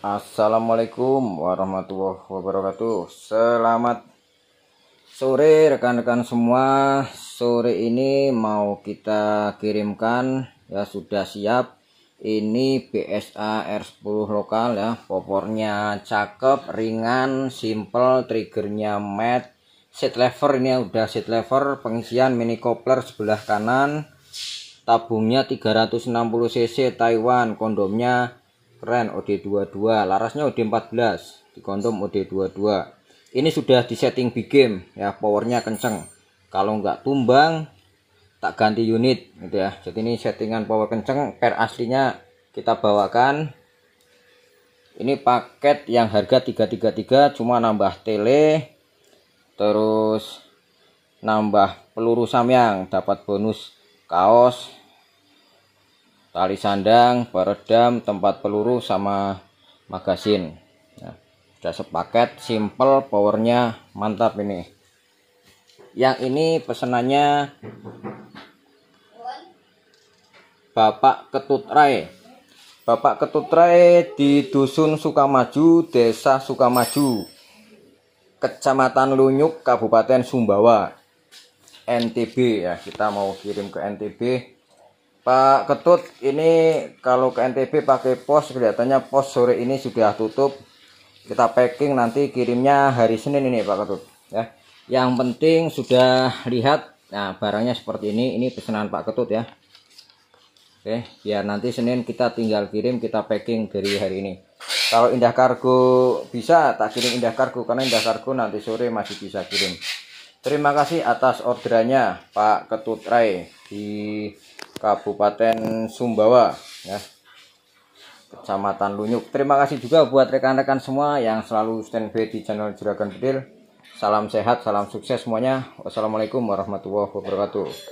Assalamualaikum warahmatullahi wabarakatuh Selamat sore rekan-rekan semua Sore ini mau kita kirimkan ya sudah siap Ini BSA R10 lokal ya Popornya cakep, ringan, simple, triggernya matte Seat lever ini ya, udah seat lever Pengisian mini coupler sebelah kanan Tabungnya 360cc Taiwan Kondomnya Keren, OD22, larasnya OD14, di kondom OD22. Ini sudah di setting big game ya, powernya kenceng. Kalau nggak tumbang, tak ganti unit gitu ya. Jadi ini settingan power kenceng, Per aslinya kita bawakan. Ini paket yang harga 333 cuma nambah tele terus nambah peluru samyang dapat bonus kaos tali sandang, peredam, tempat peluru sama magasin. Ya, sudah sepaket, simple, powernya mantap ini. Yang ini pesenannya Bapak Ketutrai. Bapak Ketutrai di Dusun Sukamaju, Desa Sukamaju, Kecamatan Lunyuk, Kabupaten Sumbawa, NTB ya. Kita mau kirim ke NTB Pak Ketut ini kalau ke NTB pakai pos kelihatannya pos sore ini sudah tutup kita packing nanti kirimnya hari Senin ini Pak Ketut ya yang penting sudah lihat nah barangnya seperti ini ini pesanan Pak Ketut ya Oke ya nanti Senin kita tinggal kirim kita packing dari hari ini kalau Indah Kargo bisa tak kirim Indah Kargo karena Indah Kargo nanti sore masih bisa kirim Terima kasih atas orderannya Pak Ketut Rai di Kabupaten Sumbawa ya. Kecamatan Lunyuk. Terima kasih juga buat rekan-rekan semua yang selalu by di channel Juragan Bedil. Salam sehat, salam sukses semuanya. Wassalamualaikum warahmatullahi wabarakatuh.